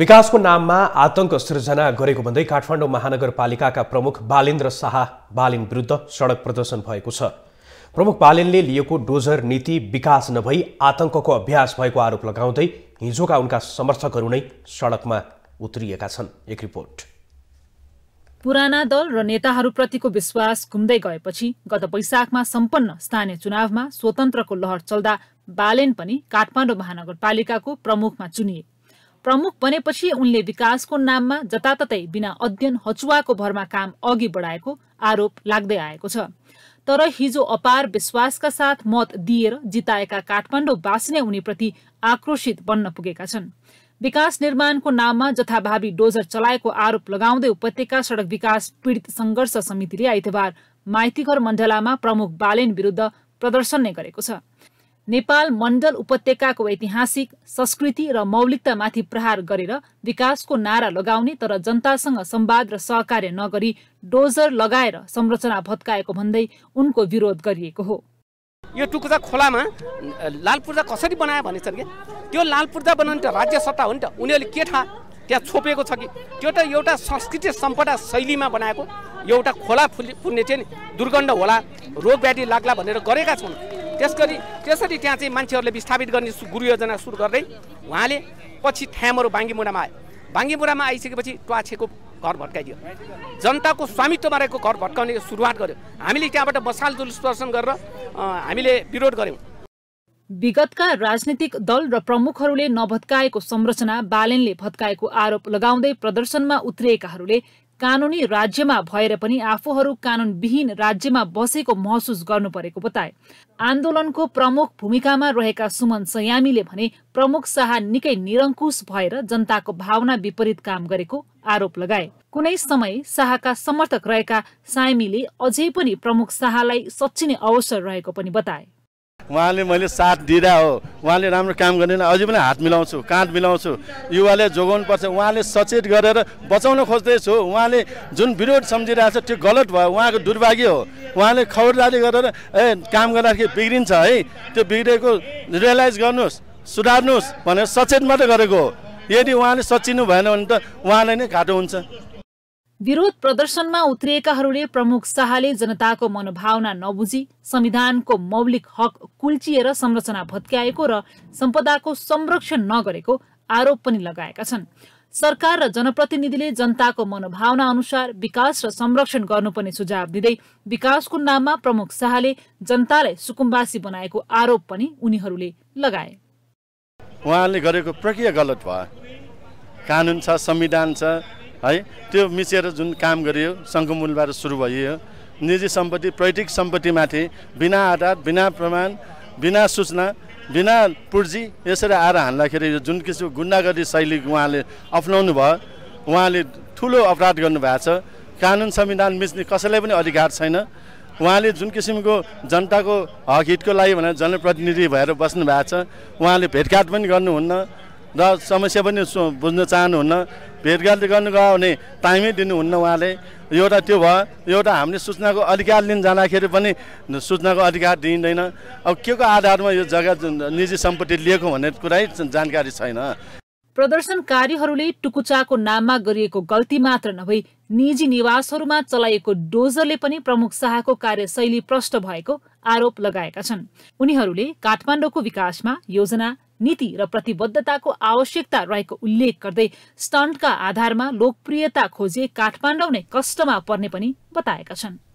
विकासको नाममा आतंक सृजना गरेको भन्दै काठमाडौँ महानगरपालिकाका प्रमुख बालेन्द्र शाह बालिन विरुद्ध सडक प्रदर्शन भएको छ प्रमुख बालेनले लिएको डोजर नीति विकास नभई आतंकको अभ्यास भएको आरोप लगाउँदै हिजोका उनका समर्थकहरू नै सडकमा उत्रिएका छन् एक रिपोर्ट पुराना दल र नेताहरूप्रतिको विश्वास घुम्दै गएपछि गत वैशाखमा सम्पन्न स्थानीय चुनावमा स्वतन्त्रको लहर चल्दा बालेन पनि काठमाडौँ महानगरपालिकाको प्रमुखमा चुनिए प्रमुख बनेपछि उनले विकासको नाममा जताततै बिना अध्ययन हचुवाको भरमा काम अघि बढाएको आरोप लाग्दै आएको छ तर हिजो अपार विश्वासका साथ मत दिएर जिताएका काठमाडौँवासी नै उनीप्रति आक्रोशित बन्न पुगेका छन् विकास निर्माणको नाममा जथाभावी डोजर चलाएको आरोप लगाउँदै उपत्यका सड़क विकास पीडित सङ्घर्ष समितिले आइतबार माइतीघर मण्डलामा प्रमुख बालेन विरुद्ध प्रदर्शन नै गरेको छ नेपाल मण्डल उपत्यकाको ऐतिहासिक संस्कृति र मौलिकतामाथि प्रहार गरेर विकासको नारा लगाउने तर जनतासँग सम्वाद र सहकार्य नगरी डोजर लगाएर संरचना भत्काएको भन्दै उनको विरोध गरिएको हो यो टुकुजा खोलामा लाल पूर्जा कसरी बनायो भनेछन् कि त्यो लाल पूर्जा बनाउने त राज्य सत्ता हो नि त उनीहरूले के थाहा त्यहाँ छोपेको छ कि त्यो त एउटा संस्कृति सम्पदा शैलीमा बनाएको एउटा खोला फुल्ने चाहिँ दुर्गन्ध होला रोग व्याधि लाग्ला भनेर गरेका छन् त्यस गरी त्यसरी त्यहाँ चाहिँ मान्छेहरूले विस्थापित गर्ने गुरु योजना सुरु गर्दै उहाँले पछि थ्यामहरू बाङ्गीमुडामा आयो बाङ्गीमुडामा आइसकेपछि ट्वाछेको घर भट्काइदियो जनताको स्वामित्वमा रहेको घर भट्काउने सुरुवात गर्यो हामीले त्यहाँबाट बसाल जुलुस प्रदर्शन गरेर हामीले विरोध गऱ्यौँ विगतका राजनीतिक दल र प्रमुखहरूले नभत्काएको संरचना बालेनले भत्काएको आरोप लगाउँदै प्रदर्शनमा उत्रिएकाहरूले कानुनी राज्यमा भएर पनि आफूहरू कानुनविहीन राज्यमा बसेको महसुस गर्नु परेको बताए आन्दोलनको प्रमुख भूमिकामा रहेका सुमन सयामीले भने प्रमुख शाह निकै निरङ्कुश भएर जनताको भावना विपरीत काम गरेको आरोप लगाए कुनै समय शाहका समर्थक रहेका सायमीले अझै पनि प्रमुख शाहलाई सचिने अवसर रहेको पनि बताए उहाँले मैले साथ दिँदा हो उहाँले राम्रो काम गर्ने अझै पनि हात मिलाउँछु काँध मिलाउँछु युवाले पर्छ उहाँले सचेत गरेर बचाउन खोज्दैछु उहाँले जुन विरोध सम्झिरहेको छ त्यो गलत भयो उहाँको दुर्भाग्य हो उहाँले खबरदारी गरेर ए काम गर्दाखेरि बिग्रिन्छ है त्यो बिग्रेको रियलाइज गर्नुहोस् सुधार्नुहोस् भनेर सचेत मात्रै गरेको हो यदि उहाँले सचिनु भएन भने त उहाँलाई नै घाटो हुन्छ विरोध प्रदर्शनमा उत्रिएकाहरूले प्रमुख शाहले जनताको मनोभावना नबुझी संविधानको मौलिक हक कुल्चिएर संरचना भत्काएको र सम्पदाको संरक्षण नगरेको आरोप पनि लगाएका छन् सरकार र जनप्रतिनिधिले जनताको मनोभावना अनुसार विकास र संरक्षण गर्नुपर्ने सुझाव दिँदै विकासको नाममा प्रमुख शाहले जनतालाई सुकुम्बासी बनाएको आरोप पनि उनीहरूले लगाए उहाँले गरेको प्रक्रिया गलत भयो कानुन छ संविधान छ है त्यो मिचेर जुन काम गरियो मूलबाट सुरु भइयो निजी सम्पत्ति पैतृक सम्पत्तिमाथि बिना आधार बिना प्रमाण बिना सूचना बिना पुर्जी यसरी आएर हान्दाखेरि यो जुन किसिमको गुन्डागर्दी शैली उहाँले अप्नाउनु भयो उहाँले ठुलो अपराध गर्नुभएको छ कानुन संविधान मिच्ने कसैलाई पनि अधिकार छैन उहाँले जुन किसिमको जनताको हक हितको लागि भनेर जनप्रतिनिधि भएर बस्नु भएको छ उहाँले भेटघाट पनि गर्नुहुन्न र समस्या पनि बुझ्न चाहनुहुन्न भेटघाट गर्नु गयो भने टाइमै दिनुहुन्न उहाँले एउटा त्यो भयो एउटा हामीले सूचनाको अधिकार लिन जाँदाखेरि पनि सूचनाको अधिकार दिइँदैन अब के को आधारमा यो जग्गा निजी सम्पत्ति लिएको भन्ने कुरै जानकारी छैन प्रदर्शनकारीहरूले टुकुचाको नाममा गरिएको गल्ती मात्र नभई निजी निवासहरूमा चलाइएको डोजरले पनि प्रमुख शाहको कार्यशैली प्रष्ट भएको आरोप लगाएका छन् उनीहरूले काठमाडौँको विकासमा योजना नीति र प्रतिबद्धताको आवश्यकता रहेको उल्लेख गर्दै स्टन्टका आधारमा लोकप्रियता खोजे काठमाडौँ नै कष्टमा पर्ने पनि बताएका छन्